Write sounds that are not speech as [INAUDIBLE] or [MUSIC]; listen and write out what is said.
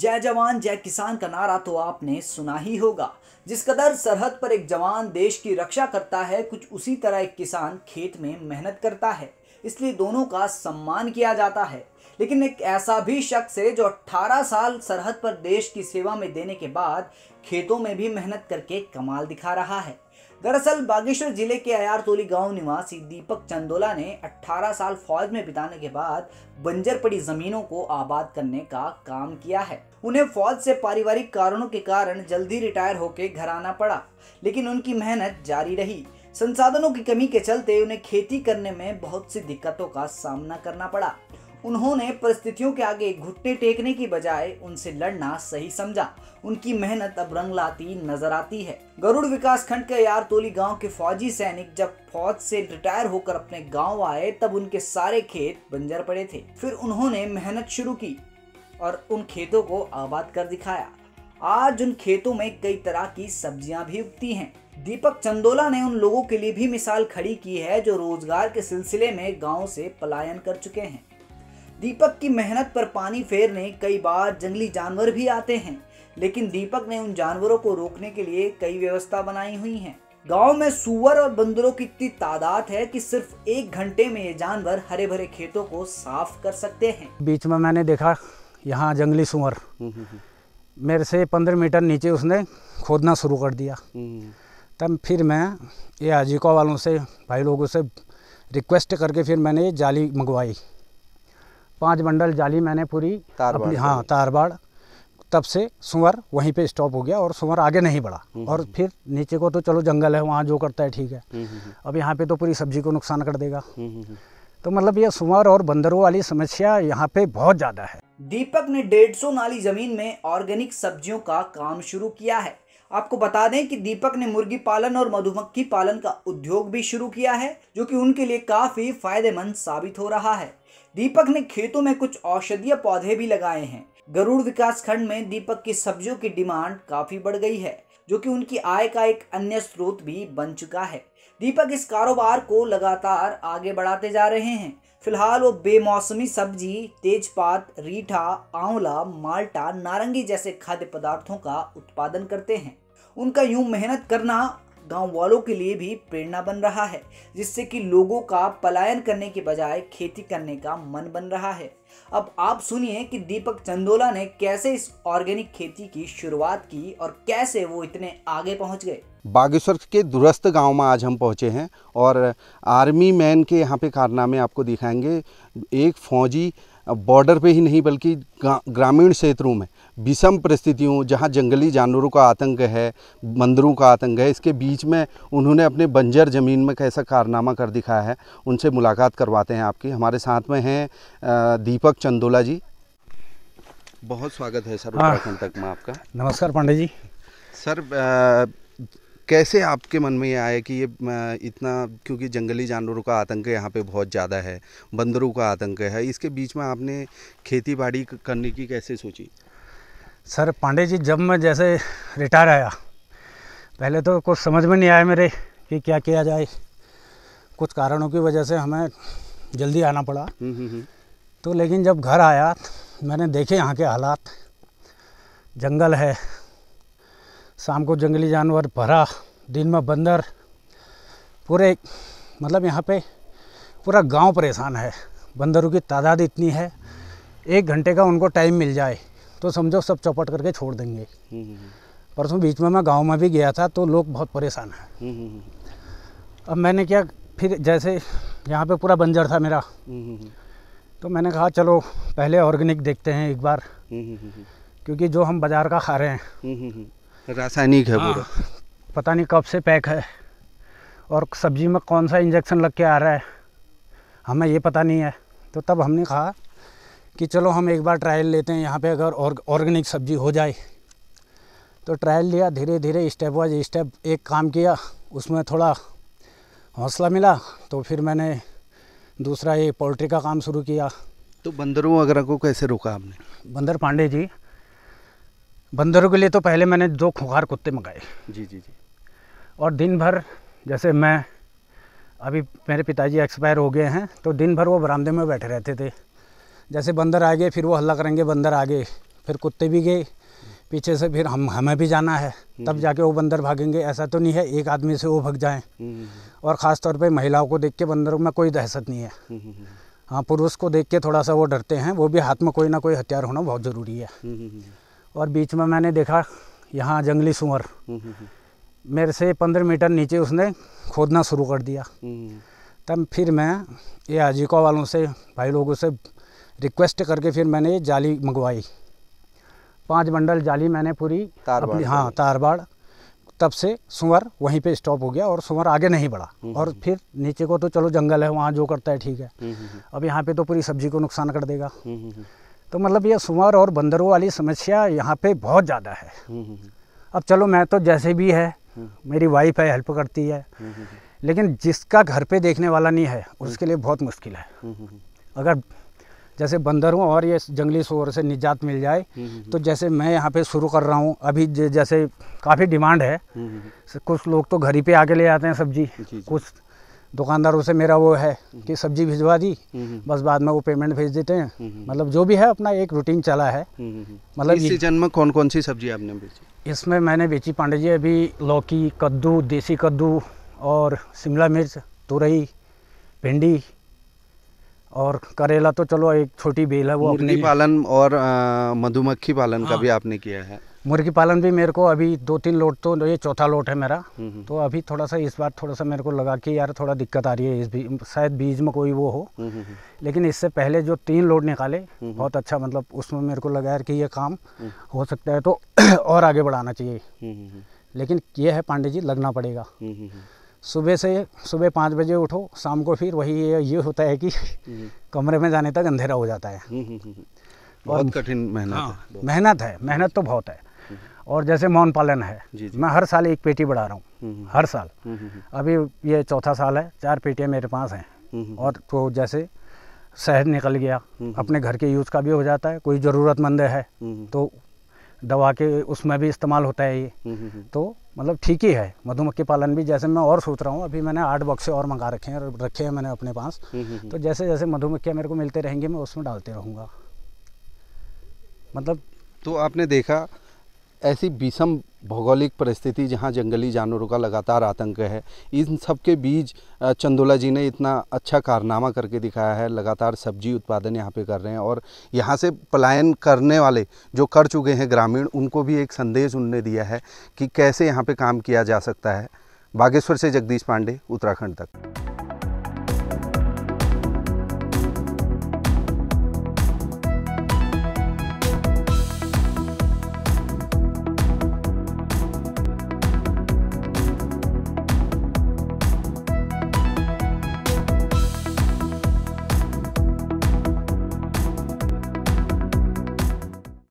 जय जवान जय किसान का नारा तो आपने सुना ही होगा जिस कदर सरहद पर एक जवान देश की रक्षा करता है कुछ उसी तरह एक किसान खेत में मेहनत करता है इसलिए दोनों का सम्मान किया जाता है लेकिन एक ऐसा भी शख्स है जो 18 साल सरहद पर देश की सेवा में देने के बाद खेतों में भी मेहनत करके कमाल दिखा रहा है दरअसल बागेश्वर जिले के अयारतोली गांव निवासी दीपक चंदोला ने 18 साल फौज में बिताने के बाद बंजर पड़ी जमीनों को आबाद करने का काम किया है उन्हें फौज से पारिवारिक कारणों के कारण जल्दी रिटायर होकर घर आना पड़ा लेकिन उनकी मेहनत जारी रही संसाधनों की कमी के चलते उन्हें खेती करने में बहुत सी दिक्कतों का सामना करना पड़ा उन्होंने परिस्थितियों के आगे घुटने टेकने की बजाय उनसे लड़ना सही समझा उनकी मेहनत अब रंग लाती नजर आती है गरुड़ विकास खंड के यारतोली गांव के फौजी सैनिक जब फौज से रिटायर होकर अपने गांव आए तब उनके सारे खेत बंजर पड़े थे फिर उन्होंने मेहनत शुरू की और उन खेतों को आबाद कर दिखाया आज उन खेतों में कई तरह की सब्जियां भी उगती हैं दीपक चंदोला ने उन लोगों के लिए भी मिसाल खड़ी की है जो रोजगार के सिलसिले में गांव से पलायन कर चुके हैं दीपक की मेहनत पर पानी फेरने कई बार जंगली जानवर भी आते हैं लेकिन दीपक ने उन जानवरों को रोकने के लिए कई व्यवस्था बनाई हुई हैं। गांव में सुअर और बंदरों की इतनी तादाद है कि सिर्फ एक घंटे में ये जानवर हरे भरे खेतों को साफ कर सकते हैं बीच में मैंने देखा यहाँ जंगली सुअर हम्म, हम्म, हम्म। मेरे से पंद्रह मीटर नीचे उसने खोदना शुरू कर दिया तब फिर मैं ये आजीका वालों से भाई लोगों से रिक्वेस्ट करके फिर मैंने ये जाली मंगवाई पांच बंडल जाली मैंने पूरी तार अपनी हाँ तार बाड़ तब से सुअर वहीं पे स्टॉप हो गया और सुवर आगे नहीं बढ़ा हम्म, हम्म, और हम्म। फिर नीचे को तो चलो जंगल है वहाँ जो करता है ठीक है अब यहाँ पे तो पूरी सब्जी को नुकसान कर देगा तो मतलब ये सुवर और बंदरों वाली समस्या यहाँ पे बहुत ज़्यादा है दीपक ने डेढ़ सौ नाली जमीन में ऑर्गेनिक सब्जियों का काम शुरू किया है आपको बता दें कि दीपक ने मुर्गी पालन और मधुमक्खी पालन का उद्योग भी शुरू किया है जो कि उनके लिए काफ़ी फायदेमंद साबित हो रहा है दीपक ने खेतों में कुछ औषधीय पौधे भी लगाए हैं गरुड़ विकास खंड में दीपक की सब्जियों की डिमांड काफ़ी बढ़ गई है जो कि उनकी आय का एक अन्य स्रोत भी बन चुका है दीपक इस कारोबार को लगातार आगे बढ़ाते जा रहे हैं फिलहाल वो बेमौसमी सब्जी तेजपात रीठा आंवला माल्टा नारंगी जैसे खाद्य पदार्थों का उत्पादन करते हैं उनका यूं मेहनत करना गांव वालों के लिए भी प्रेरणा बन रहा है जिससे कि लोगों का पलायन करने के बजाय खेती करने का मन बन रहा है अब आप सुनिए कि दीपक चंदोला ने कैसे इस ऑर्गेनिक खेती की शुरुआत की और कैसे वो इतने आगे पहुंच गए बागेश्वर के दुरस्त गांव में आज हम पहुंचे हैं और आर्मी मैन के यहाँ पे कारनामे आपको दिखाएंगे एक फौजी बॉर्डर पे ही नहीं बल्कि ग्रामीण क्षेत्रों में विषम परिस्थितियों जहाँ जंगली जानवरों का आतंक है मंदिरों का आतंक है इसके बीच में उन्होंने अपने बंजर ज़मीन में कैसा कारनामा कर दिखाया है उनसे मुलाकात करवाते हैं आपकी हमारे साथ में हैं दीपक चंदोला जी बहुत स्वागत है सर हाँ। उत्तराखंड तक में आपका नमस्कार पांडे जी सर कैसे आपके मन में ये आया कि ये इतना क्योंकि जंगली जानवरों का आतंक यहाँ पे बहुत ज़्यादा है बंदरों का आतंक है इसके बीच में आपने खेती बाड़ी करने की कैसे सोची सर पांडे जी जब मैं जैसे रिटायर आया पहले तो कुछ समझ में नहीं आया मेरे कि क्या किया जाए कुछ कारणों की वजह से हमें जल्दी आना पड़ा हम्म, हम्म, हम्म। तो लेकिन जब घर आया मैंने देखे यहाँ के हालात जंगल है शाम को जंगली जानवर भरा दिन में बंदर पूरे मतलब यहाँ पे पूरा गांव परेशान है बंदरों की तादाद इतनी है एक घंटे का उनको टाइम मिल जाए तो समझो सब चौपट करके छोड़ देंगे हम्म, हम्म, हम्म। परसों बीच में मैं गांव में भी गया था तो लोग बहुत परेशान हैं अब मैंने क्या फिर जैसे यहाँ पे पूरा बंजर था मेरा तो मैंने कहा चलो पहले ऑर्गेनिक देखते हैं एक बार क्योंकि जो हम बाज़ार का खा रहे हैं रासायनिक है पूरा हाँ। पता नहीं कब से पैक है और सब्जी में कौन सा इंजेक्शन लग के आ रहा है हमें ये पता नहीं है तो तब हमने कहा कि चलो हम एक बार ट्रायल लेते हैं यहाँ पे अगर ऑर्गेनिक सब्जी हो जाए तो ट्रायल लिया धीरे धीरे स्टेप वाइज स्टेप एक काम किया उसमें थोड़ा हौसला मिला तो फिर मैंने दूसरा ये पोल्ट्री का काम शुरू किया तो बंदरों वगैरह को कैसे रोका आपने बंदर पांडे जी बंदरों के लिए तो पहले मैंने दो खुखार कुत्ते मंगाए जी जी जी और दिन भर जैसे मैं अभी मेरे पिताजी एक्सपायर हो गए हैं तो दिन भर वो बरामदे में बैठे रहते थे जैसे बंदर आ गए फिर वो हल्ला करेंगे बंदर आ गए फिर कुत्ते भी गए पीछे से फिर हम हमें भी जाना है हम्म। तब जाके वो बंदर भागेंगे ऐसा तो नहीं है एक आदमी से वो भाग जाए हम्म, हम्म, और ख़ास तौर पर महिलाओं को देख के बंदरों में कोई दहशत नहीं है हाँ पुरुष को देख के थोड़ा सा वो डरते हैं वो भी हाथ में कोई ना कोई हथियार होना बहुत ज़रूरी है और बीच में मैंने देखा यहाँ जंगली सुअर हम्म, हम्म, हम्म। मेरे से पंद्रह मीटर नीचे उसने खोदना शुरू कर दिया तब फिर मैं ये अजीका वालों से भाई लोगों से रिक्वेस्ट करके फिर मैंने ये जाली मंगवाई पांच बंडल जाली मैंने पूरी अपनी हाँ तार बाड़ तब से सुअर वहीं पे स्टॉप हो गया और सुअर आगे नहीं बढ़ा और फिर नीचे को तो चलो जंगल है वहाँ जो करता है ठीक है अब यहाँ पे तो पूरी सब्जी को नुकसान कर देगा तो मतलब ये सुअर और बंदरों वाली समस्या यहाँ पे बहुत ज़्यादा है हम्म, हम्म, हम्म। अब चलो मैं तो जैसे भी है मेरी वाइफ है हेल्प करती है लेकिन जिसका घर पे देखने वाला नहीं है उसके लिए बहुत मुश्किल है अगर जैसे बंदरों और ये जंगली शोर से निजात मिल जाए तो जैसे मैं यहाँ पे शुरू कर रहा हूँ अभी जैसे काफ़ी डिमांड है कुछ लोग तो घर ही पे आके ले आते हैं सब्जी कुछ दुकानदार उसे मेरा वो है हम्म। कि सब्जी भिजवा दी हम्म, हम्म। बस बाद में वो पेमेंट भेज देते हैं मतलब जो भी है अपना एक रूटीन चला है मतलब इस सीजन में कौन कौन सी सब्जी आपने बेची इसमें मैंने बेची पांडे जी अभी लौकी कद्दू देसी कद्दू और शिमला मिर्च तुरई भिंडी और करेला तो चलो एक छोटी बेल है वो अपने पालन और मधुमक्खी पालन हाँ। का भी आपने किया है मुर्गी पालन भी मेरे को अभी दो तीन लोट तो ये चौथा लोट है मेरा हम्म, हम्म। तो अभी थोड़ा सा इस बार थोड़ा सा मेरे को लगा कि यार थोड़ा दिक्कत आ रही है इस भी, शायद बीज में कोई वो हो हम्म, लेकिन इससे पहले जो तीन लोट निकाले बहुत अच्छा मतलब उसमें मेरे को लगा यार कि ये काम हो सकता है तो [CLEARS THROAT] और आगे बढ़ाना चाहिए लेकिन ये है पांडे जी लगना पड़ेगा सुबह से सुबह पाँच बजे उठो शाम को फिर वही ये, होता है कि [LAUGHS] कमरे में जाने तक अंधेरा हो जाता है बहुत कठिन मेहनत हाँ, मेहनत है मेहनत तो बहुत है और जैसे मौन पालन है जी जी। मैं हर साल एक पेटी बढ़ा रहा हूँ हम्म, हम्म, हर साल हम्म, अभी ये चौथा साल है चार पेटियाँ मेरे पास हैं और तो जैसे शहद निकल गया अपने घर के यूज़ का भी हो जाता है कोई ज़रूरतमंद है तो दवा के उसमें भी इस्तेमाल होता है ये तो मतलब ठीक ही है मधुमक्खी पालन भी जैसे मैं और सोच रहा हूँ अभी मैंने आठ बक्से और मंगा रखे हैं रखे हैं मैंने अपने पास तो जैसे जैसे मधुमक्खियाँ मेरे को मिलते रहेंगी मैं उसमें डालते रहूँगा मतलब तो आपने देखा ऐसी विषम भौगोलिक परिस्थिति जहाँ जंगली जानवरों का लगातार आतंक है इन सब के बीच चंदोला जी ने इतना अच्छा कारनामा करके दिखाया है लगातार सब्जी उत्पादन यहाँ पे कर रहे हैं और यहाँ से पलायन करने वाले जो कर चुके हैं ग्रामीण उनको भी एक संदेश उनने दिया है कि कैसे यहाँ पे काम किया जा सकता है बागेश्वर से जगदीश पांडे उत्तराखंड तक